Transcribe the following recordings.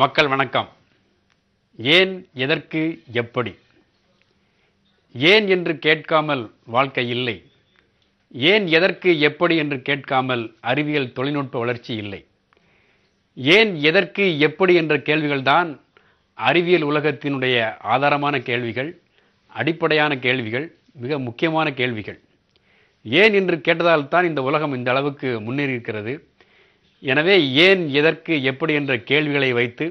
மக்கள் வணக்கம் ஏன் எதற்கு எப்படி ஏன் என்று கேட்காமல் வாழ்க்கை இல்லை ஏன் எதற்கு எப்படி என்று கேட்காமல் அறிவியல் தொழில்நுட்ப வளர்ச்சி இல்லை ஏன் எதற்கு எப்படி என்ற கேள்விகள்தான் அறிவியல் உலகத்தினுடைய ஆதாரமான கேள்விகள் அடிப்படையான கேள்விகள் மிக முக்கியமான கேள்விகள் ஏன் என்று கேட்டதால்தான் இந்த உலகம் இந்த அளவுக்கு முன்னேறி இருக்கிறது எனவே ஏன் எதற்கு எப்படி என்ற கேள்விகளை வைத்து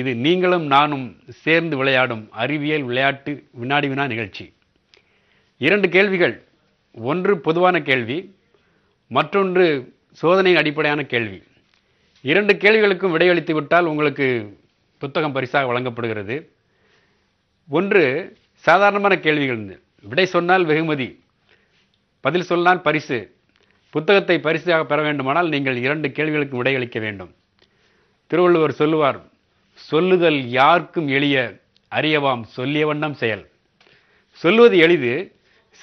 இது நீங்களும் நானும் சேர்ந்து விளையாடும் அறிவியல் விளையாட்டு வினாடி வினா நிகழ்ச்சி இரண்டு கேள்விகள் ஒன்று பொதுவான கேள்வி மற்றொன்று சோதனையின் அடிப்படையான கேள்வி இரண்டு கேள்விகளுக்கும் விடையளித்து விட்டால் உங்களுக்கு புத்தகம் பரிசாக வழங்கப்படுகிறது ஒன்று சாதாரணமான கேள்விகள் விடை சொன்னால் வெகுமதி பதில் சொன்னால் பரிசு புத்தகத்தை பரிசாக பெற வேண்டுமானால் நீங்கள் இரண்டு கேள்விகளுக்கு விடையளிக்க வேண்டும் திருவள்ளுவர் சொல்லுவார் சொல்லுதல் யாருக்கும் எளிய அறியவாம் சொல்லிய வண்ணம் செயல் சொல்லுவது எளிது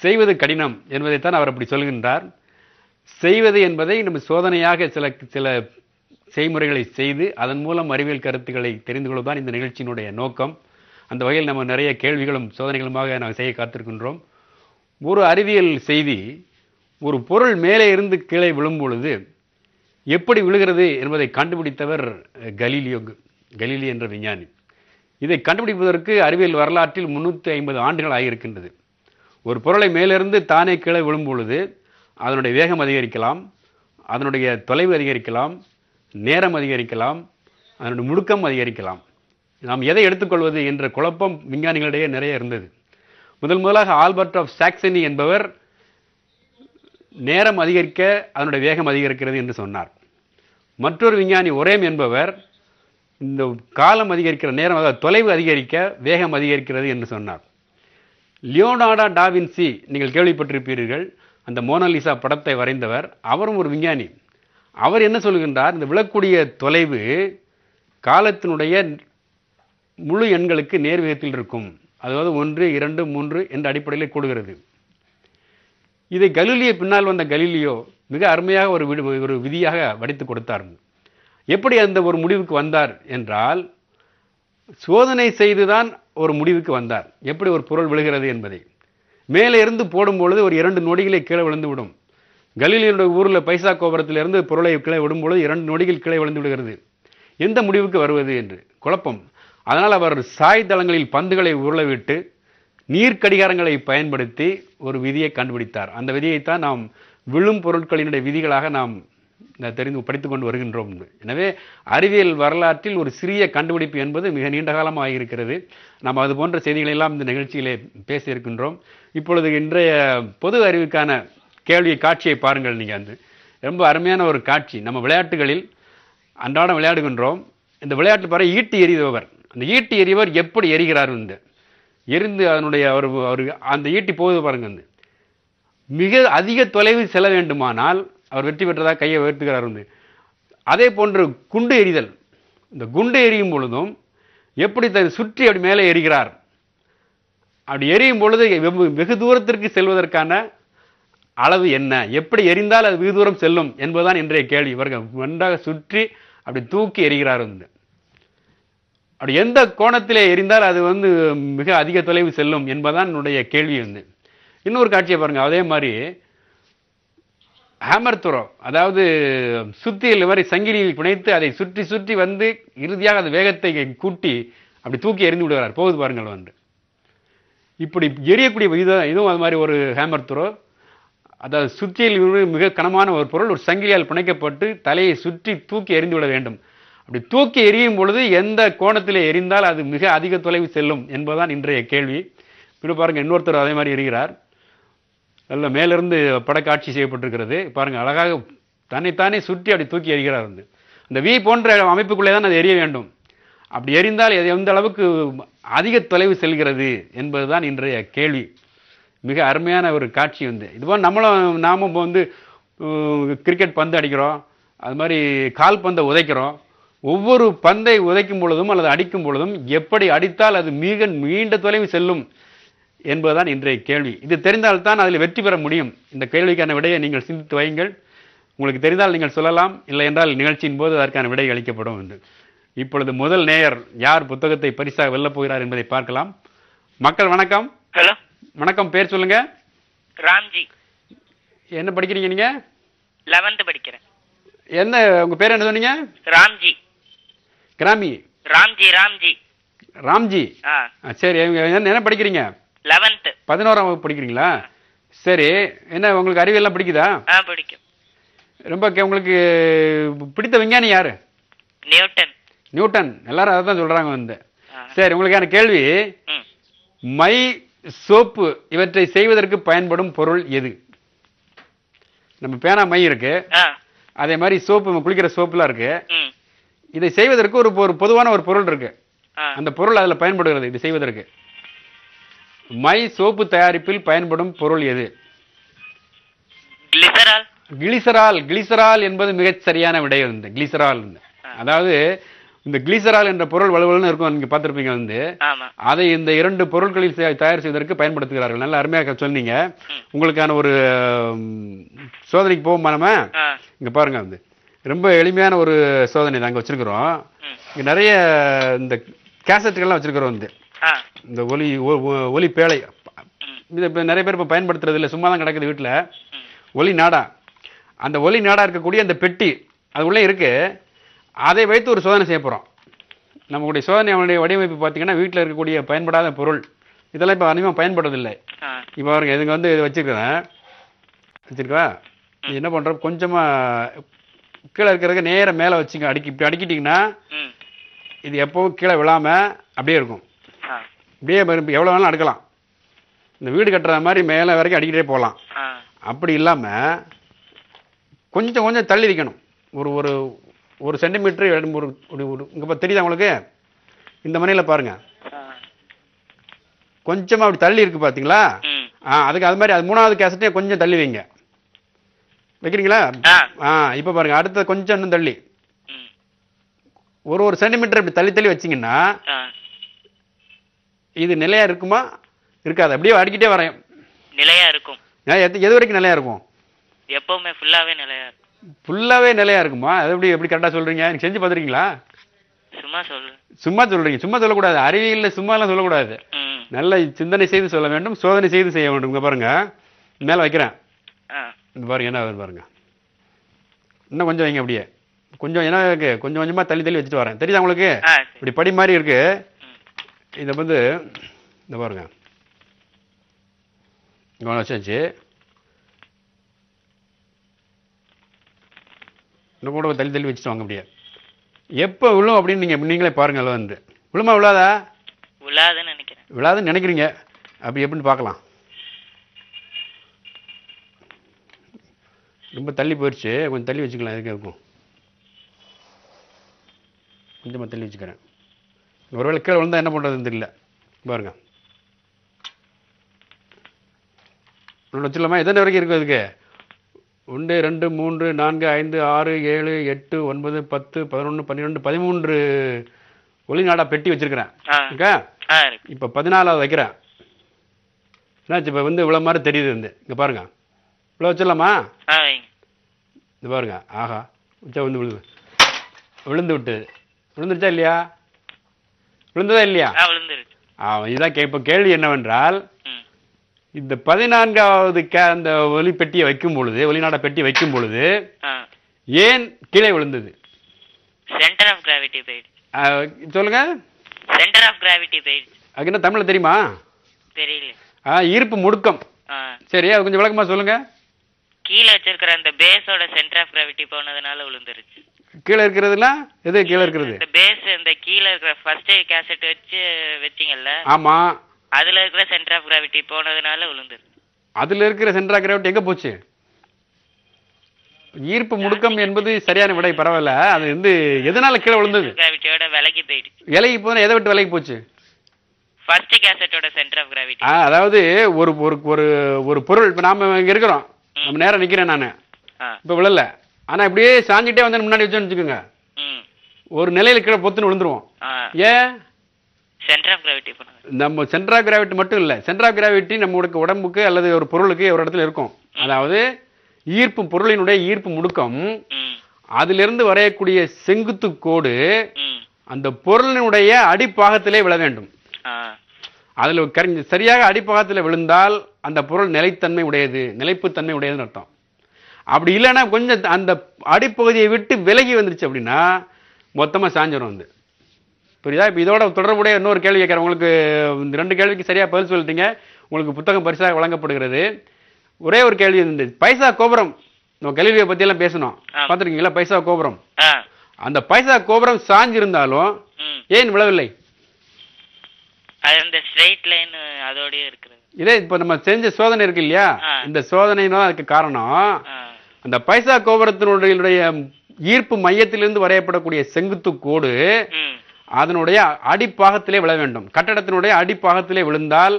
செய்வது கடினம் என்பதைத்தான் அவர் அப்படி சொல்கின்றார் செய்வது என்பதை நம்ம சோதனையாக சில சில செய்முறைகளை செய்து அதன் மூலம் அறிவியல் கருத்துக்களை தெரிந்து கொள்வதுதான் இந்த நிகழ்ச்சியினுடைய நோக்கம் அந்த வகையில் நம்ம நிறைய கேள்விகளும் சோதனைகளுமாக நாம் செய்ய காத்திருக்கின்றோம் ஒரு அறிவியல் செய்தி ஒரு பொருள் மேலே இருந்து கீழே விழும் பொழுது எப்படி விழுகிறது என்பதை கண்டுபிடித்தவர் கலீலியோ கலீலி என்ற விஞ்ஞானி இதை கண்டுபிடிப்பதற்கு அறிவியல் வரலாற்றில் முந்நூற்றி ஐம்பது ஆண்டுகள் ஆகியிருக்கின்றது ஒரு பொருளை மேலிருந்து தானே கீழே விழும் பொழுது அதனுடைய வேகம் அதிகரிக்கலாம் அதனுடைய தொலைவு அதிகரிக்கலாம் நேரம் அதிகரிக்கலாம் அதனுடைய முடுக்கம் அதிகரிக்கலாம் நாம் எதை எடுத்துக்கொள்வது என்ற குழப்பம் விஞ்ஞானிகளிடையே நிறைய இருந்தது முதல் முதலாக ஆல்பர்ட் ஆஃப் சாக்சனி என்பவர் நேரம் அதிகரிக்க அதனுடைய வேகம் அதிகரிக்கிறது என்று சொன்னார் மற்றொரு விஞ்ஞானி ஒரேம் என்பவர் இந்த காலம் அதிகரிக்கிற நேரம் அதாவது தொலைவு அதிகரிக்க வேகம் அதிகரிக்கிறது என்று சொன்னார் லியோனாடா டாவின்சி நீங்கள் கேள்விப்பட்டிருப்பீர்கள் அந்த மோனலிசா படத்தை வரைந்தவர் அவரும் ஒரு விஞ்ஞானி அவர் என்ன சொல்கின்றார் இந்த விழக்கூடிய தொலைவு காலத்தினுடைய முழு எண்களுக்கு நேர்விகிதத்தில் இருக்கும் அதாவது ஒன்று இரண்டு மூன்று என்ற அடிப்படையில் கூடுகிறது இதை கலிலிய பின்னால் வந்த கலிலியோ மிக அருமையாக ஒரு விடு ஒரு விதியாக வடித்து கொடுத்தார் எப்படி அந்த ஒரு முடிவுக்கு வந்தார் என்றால் சோதனை செய்துதான் ஒரு முடிவுக்கு வந்தார் எப்படி ஒரு பொருள் விழுகிறது என்பதை மேலே இருந்து போடும்பொழுது ஒரு இரண்டு நொடிகளை கீழே விழுந்து விடும் கலிலியனுடைய ஊரில் பைசா கோபுரத்திலிருந்து பொருளை கீழே விடும்பொழுது இரண்டு நொடிகள் கீழே விழுந்து விடுகிறது எந்த முடிவுக்கு வருவது என்று குழப்பம் அதனால் அவர் சாய் தளங்களில் பந்துகளை உருளவிட்டு நீர்க்கடிகாரங்களை பயன்படுத்தி ஒரு விதியை கண்டுபிடித்தார் அந்த விதியைத்தான் நாம் விழும் பொருட்களினுடைய விதிகளாக நாம் தெரிந்து படித்து கொண்டு வருகின்றோம் எனவே அறிவியல் வரலாற்றில் ஒரு சிறிய கண்டுபிடிப்பு என்பது மிக நீண்ட காலமாக இருக்கிறது நாம் அது போன்ற செய்திகளெல்லாம் இந்த நிகழ்ச்சியிலே பேசியிருக்கின்றோம் இப்பொழுது இன்றைய பொது அறிவுக்கான கேள்வி காட்சியை பாருங்கள் நீங்கள் வந்து ரொம்ப அருமையான ஒரு காட்சி நம்ம விளையாட்டுகளில் அன்றாடம் விளையாடுகின்றோம் இந்த விளையாட்டு பாரு ஈட்டி எறிபவர் அந்த ஈட்டி எறிவர் எப்படி எறிகிறார் இந்த எரிந்து அதனுடைய அவர் அவர் அந்த ஈட்டி போகுது பாருங்க அந்த மிக அதிக தொலைவு செல்ல வேண்டுமானால் அவர் வெற்றி பெற்றதாக கையை உயர்த்துகிறார் வந்து அதே போன்று குண்டு எரிதல் இந்த குண்டு எரியும் பொழுதும் எப்படி தன் சுற்றி அப்படி மேலே எரிகிறார் அப்படி எரியும் பொழுது வெகு தூரத்திற்கு செல்வதற்கான அளவு என்ன எப்படி எரிந்தால் அது வெகு தூரம் செல்லும் என்பதுதான் இன்றைய கேள்வி இவர்கள் நன்றாக சுற்றி அப்படி தூக்கி எரிகிறார் வந்து அப்படி எந்த கோணத்திலே எரிந்தால் அது வந்து மிக அதிக தொலைவு செல்லும் என்பதான் என்னுடைய கேள்வி வந்து இன்னொரு காட்சியை பாருங்கள் அதே மாதிரி ஹேமர் துரோ அதாவது சுத்தியில் மாதிரி சங்கிலியில் பிணைத்து அதை சுற்றி சுற்றி வந்து இறுதியாக அது வேகத்தை கூட்டி அப்படி தூக்கி எரிந்து விடுகிறார் போகுது பாருங்கள் வந்து இப்படி எரியக்கூடிய இதுதான் இதுவும் அது மாதிரி ஒரு ஹேமர் துரோ அதாவது சுற்றியில் மிக கனமான ஒரு பொருள் ஒரு சங்கிலியால் பிணைக்கப்பட்டு தலையை சுற்றி தூக்கி எறிந்து விட வேண்டும் அப்படி தூக்கி எரியும் பொழுது எந்த கோணத்தில் எரிந்தால் அது மிக அதிக தொலைவு செல்லும் என்பதுதான் இன்றைய கேள்வி இப்படி பாருங்கள் இன்னொருத்தர் அதே மாதிரி எரிகிறார் நல்ல மேலிருந்து படக்காட்சி செய்யப்பட்டிருக்கிறது பாருங்கள் அழகாக தன்னைத்தானே சுற்றி அப்படி தூக்கி எரிகிறார் வந்து அந்த வி போன்ற அமைப்புக்குள்ளே தான் அது எரிய வேண்டும் அப்படி எரிந்தால் எது எந்த அளவுக்கு அதிக தொலைவு செல்கிறது என்பதுதான் இன்றைய கேள்வி மிக அருமையான ஒரு காட்சி வந்து இதுபோல் நம்மளும் நாமும் இப்போ வந்து கிரிக்கெட் பந்து அடிக்கிறோம் அது மாதிரி கால்பந்தை உதைக்கிறோம் ஒவ்வொரு பந்தை உதைக்கும் பொழுதும் அல்லது அடிக்கும் பொழுதும் எப்படி அடித்தால் அது மிக நீண்ட தொலைவு செல்லும் என்பதுதான் இன்றைய கேள்வி இது தெரிந்தால்தான் அதில் வெற்றி பெற முடியும் இந்த கேள்விக்கான விடையை நீங்கள் சிந்தித்து வையுங்கள் உங்களுக்கு தெரிந்தால் நீங்கள் சொல்லலாம் இல்லை என்றால் நிகழ்ச்சியின் போது அதற்கான விடை அளிக்கப்படும் என்று இப்பொழுது முதல் நேயர் யார் புத்தகத்தை பரிசாக வெல்லப் போகிறார் என்பதை பார்க்கலாம் மக்கள் வணக்கம் ஹலோ வணக்கம் பேர் சொல்லுங்க ராம்ஜி என்ன படிக்கிறீங்க நீங்க லெவன்த்து படிக்கிறேன் என்ன உங்க பேர் என்ன சொன்னீங்க ராம்ஜி கிராமி ராம்ஜி ராம்ஜி ராம்ஜி சரி என்ன படிக்கிறீங்க லெவன்த்து பதினோராம் வகுப்பு படிக்கிறீங்களா சரி என்ன உங்களுக்கு அறிவியெல்லாம் பிடிக்குதா பிடிக்கும் ரொம்ப உங்களுக்கு பிடித்த விஞ்ஞானி யாரு நியூட்டன் நியூட்டன் எல்லாரும் அதை தான் சொல்கிறாங்க வந்து சரி உங்களுக்கான கேள்வி மை சோப்பு இவற்றை செய்வதற்கு பயன்படும் பொருள் எது நம்ம பேனா மை இருக்கு அதே மாதிரி சோப்பு குளிக்கிற சோப்புலாம் இருக்கு இதை செய்வதற்கு ஒரு ஒரு பொதுவான ஒரு பொருள் இருக்கு அந்த பொருள் அதில் பயன்படுகிறது இது செய்வதற்கு மை சோப்பு தயாரிப்பில் பயன்படும் பொருள் எது கிளிசரால் கிளிசரால் என்பது மிகச் சரியான விடை இந்த கிளிசரால் அதாவது இந்த கிளிசரால் என்ற பொருள் வலுவலுன்னு இருக்கும் நீங்க பார்த்துருப்பீங்க வந்து அதை இந்த இரண்டு பொருட்களில் தயார் செய்வதற்கு பயன்படுத்துகிறார்கள் நல்ல அருமையாக சொன்னீங்க உங்களுக்கான ஒரு சோதனைக்கு போகும் இங்க பாருங்க வந்து ரொம்ப எளிமையான ஒரு சோதனை நாங்கள் வச்சிருக்கிறோம் இங்கே நிறைய இந்த கேசட்டுகள்லாம் வச்சிருக்கிறோம் வந்து இந்த ஒலி ஒலி பேழை இது இப்போ நிறைய பேர் இப்போ பயன்படுத்துறது இல்லை சும்மா தான் கிடக்குது வீட்டில் ஒலி நாடா அந்த ஒலி நாடா இருக்கக்கூடிய அந்த பெட்டி அது உள்ளே இருக்குது அதை வைத்து ஒரு சோதனை செய்ய போகிறோம் நம்மளுடைய சோதனை அவனுடைய வடிவமைப்பு பார்த்தீங்கன்னா வீட்டில் இருக்கக்கூடிய பயன்படாத பொருள் இதெல்லாம் இப்போ அதிகமாக பயன்படுறதில்லை இப்போ அவருக்கு இதுங்க வந்து இதை வச்சுருக்கிறேன் வச்சுருக்கா என்ன பண்ணுறோம் கொஞ்சமாக கீழே இருக்கிறதுக்கு நேர மேலே வச்சுங்க அடிக்கி இப்படி அடிக்கிட்டிங்கன்னா இது எப்போவும் கீழே விழாமல் அப்படியே இருக்கும் இப்படியே எவ்வளோ வேணாலும் அடுக்கலாம் இந்த வீடு கட்டுற மாதிரி மேலே வரைக்கும் அடிக்கிட்டே போகலாம் அப்படி இல்லாமல் கொஞ்சம் கொஞ்சம் தள்ளி வைக்கணும் ஒரு ஒரு ஒரு சென்டிமீட்டர் ஒரு ஒரு இங்கே தெரியுதா உங்களுக்கு இந்த மனையில் பாருங்கள் கொஞ்சமாக அப்படி தள்ளி இருக்குது பார்த்தீங்களா ஆ அதுக்கு அது மாதிரி அது மூணாவது கேசட்டையும் கொஞ்சம் தள்ளி வைங்க வைக்கிறீங்களா ஆ இப்போ பாருங்க அடுத்த கொஞ்சம் இன்னும் தள்ளி ஒரு ஒரு சென்டிமீட்டர் இப்படி தள்ளி தள்ளி வச்சிங்கன்னா இது நிலையா இருக்குமா இருக்காது அப்படியே அடிக்கிட்டே வரேன் நிலையா இருக்கும் எது வரைக்கும் நிலையா இருக்கும் எப்பவுமே ஃபுல்லாவே நிலையா இருக்கும் ஃபுல்லாவே நிலையா இருக்குமா அது எப்படி எப்படி கரெக்டா சொல்றீங்க நீங்க செஞ்சு பாத்துறீங்களா சும்மா சொல்லு சும்மா சொல்றீங்க சும்மா சொல்லக்கூடாது அறிவியல்ல சும்மா எல்லாம் சொல்லக்கூடாது நல்ல சிந்தனை செய்து சொல்ல வேண்டும் சோதனை செய்து செய்ய வேண்டும் பாருங்க மேல வைக்கிறேன் இந்த பாருங்க என்ன பாருங்க இன்னும் கொஞ்சம் வைங்க அப்படியே கொஞ்சம் ஏன்னா இருக்கு கொஞ்சம் கொஞ்சமா தள்ளி தள்ளி வச்சுட்டு வரேன் தெரியுதா உங்களுக்கு இப்படி படி மாதிரி இருக்கு இதை வந்து இந்த பாருங்க வச்சாச்சு இன்னும் கூட தள்ளி தள்ளி வச்சுட்டு வாங்க அப்படியே எப்போ விழும் அப்படின்னு நீங்க நீங்களே பாருங்க வந்து விழுமா விழாதா விழாதுன்னு நினைக்கிறேன் விழாதுன்னு நினைக்கிறீங்க அப்படி எப்படின்னு பார்க்கலாம் ரொம்ப தள்ளி போயிடுச்சு கொஞ்சம் தள்ளி வச்சுக்கலாம் எதுக்காக இருக்கும் கொஞ்சமாக தள்ளி வச்சுக்கிறேன் ஒரு வேளை கீழே விழுந்தால் என்ன பண்ணுறதுன்னு தெரியல பாருங்க ஒன்று வச்சிடலாமா எத்தனை வரைக்கும் இருக்கும் அதுக்கு ஒன்று ரெண்டு மூன்று நான்கு ஐந்து ஆறு ஏழு எட்டு ஒன்பது பத்து பதினொன்று பன்னிரெண்டு பதிமூன்று ஒளிநாடா பெட்டி வச்சுருக்குறேன் ஓகே இப்போ பதினாலாவது வைக்கிறேன் என்னாச்சு இப்போ வந்து இவ்வளோ மாதிரி தெரியுது வந்து இங்கே பாருங்கள் இவ்வளோ வச்சிடலாமா இந்த பாருங்க ஆஹா உச்சா விழுந்து விழுந்து விழுந்து விட்டு விழுந்துருச்சா இல்லையா விழுந்ததா இல்லையா இதுதான் இப்போ கேள்வி என்னவென்றால் இந்த பதினான்காவது க அந்த பெட்டியை வைக்கும் பொழுது ஒலிநாட பெட்டி வைக்கும் பொழுது ஏன் கீழே விழுந்தது சென்டர் ஆஃப் கிராவிட்டி போயிடுச்சு சொல்லுங்க சென்டர் ஆஃப் கிராவிட்டி போயிடுச்சு அது என்ன தமிழ்ல தெரியுமா தெரியல இருப்பு முடுக்கம் சரி அது கொஞ்சம் விளக்கமா சொல்லுங்க கீழே வச்சிருக்கிற அந்த பேஸோட சென்டர் ஆஃப் கிராவிட்டி போனதுனால விழுந்துருச்சு கீழே இருக்கிறதுனா எது கீழே இருக்கிறது இந்த பேஸ் இந்த கீழே இருக்கிற ஃபர்ஸ்ட் கேசட் வச்சு வெச்சீங்கல்ல ஆமா அதுல இருக்கிற சென்டர் ஆஃப் கிராவிட்டி போனதுனால விழுந்துரு அதுல இருக்கிற சென்டர் ஆஃப் கிராவிட்டி எங்க போச்சு ஈர்ப்பு முடுக்கம் என்பது சரியான விடை பரவாயில்ல அது வந்து எதனால கீழே விழுந்தது கிராவிட்டியோட விலகி போயிடுச்சு விலகி போனா எதை விட்டு விலகி போச்சு ஃபர்ஸ்ட் கேசட்டோட சென்டர் ஆஃப் கிராவிட்டி அதாவது ஒரு ஒரு ஒரு பொருள் இப்போ நாம இங்க இருக்கிறோம் நம்ம நேரம் நிற்கிறேன் நான் இப்போ விழல ஆனா இப்படியே சாஞ்சிட்டே வந்து முன்னாடி வச்சோன்னு வச்சுக்கோங்க ஒரு நிலையில கீழே பொத்துன்னு விழுந்துருவோம் ஏன் நம்ம சென்ட்ரா கிராவிட்டி மட்டும் இல்லை சென்ட்ரா கிராவிட்டி நம்மளுக்கு உடம்புக்கு அல்லது ஒரு பொருளுக்கு ஒரு இடத்துல இருக்கும் அதாவது ஈர்ப்பு பொருளினுடைய ஈர்ப்பு முடுக்கம் அதிலிருந்து வரையக்கூடிய செங்குத்து கோடு அந்த பொருளினுடைய அடிப்பாகத்திலே விழ வேண்டும் அதில் கறி சரியாக அடிப்பகத்தில் விழுந்தால் அந்த பொருள் நிலைத்தன்மை உடையது நிலைப்புத்தன்மை உடையதுன்னு அர்த்தம் அப்படி இல்லைன்னா கொஞ்சம் அந்த அடிப்பகுதியை விட்டு விலகி வந்துருச்சு அப்படின்னா மொத்தமாக சாஞ்சிடும் வந்து புரியுதா இப்போ இதோட தொடர்புடைய இன்னொரு கேள்வி கேட்குறேன் உங்களுக்கு இந்த ரெண்டு கேள்விக்கு சரியாக பதில் சொல்லிட்டீங்க உங்களுக்கு புத்தகம் பரிசாக வழங்கப்படுகிறது ஒரே ஒரு கேள்வி இருந்தது பைசா கோபுரம் நம்ம கல்வியை பற்றியெல்லாம் பேசணும் பார்த்துருக்கீங்களா பைசா கோபுரம் அந்த பைசா கோபுரம் சாஞ்சிருந்தாலும் ஏன் விழவில்லை அந்த ஸ்ட்ரைட் லைன் அதோடயே இருக்குதுங்க இதே இப்போ நம்ம செஞ்ச சோதனை இருக்கு இல்லையா இந்த சோதனைனா அதுக்கு காரணம் அந்த பைசா கோபுரத்தினுடைய ஈர்ப்பு மையத்திலிருந்து வரையப்படக்கூடிய செங்குத்து கோடு அதனுடைய அடிப்பாகத்திலே விழ வேண்டும் கட்டடத்தினுடைய அடிப்பாகத்திலே விழுந்தால்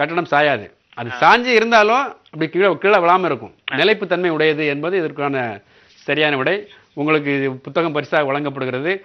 கட்டடம் சாயாது அது சாஞ்சி இருந்தாலும் அப்படி கீழே கீழே விழாமல் இருக்கும் நிலைப்பு தன்மை உடையது என்பது இதற்கான சரியான விடை உங்களுக்கு இது புத்தகம் பரிசாக வழங்கப்படுகிறது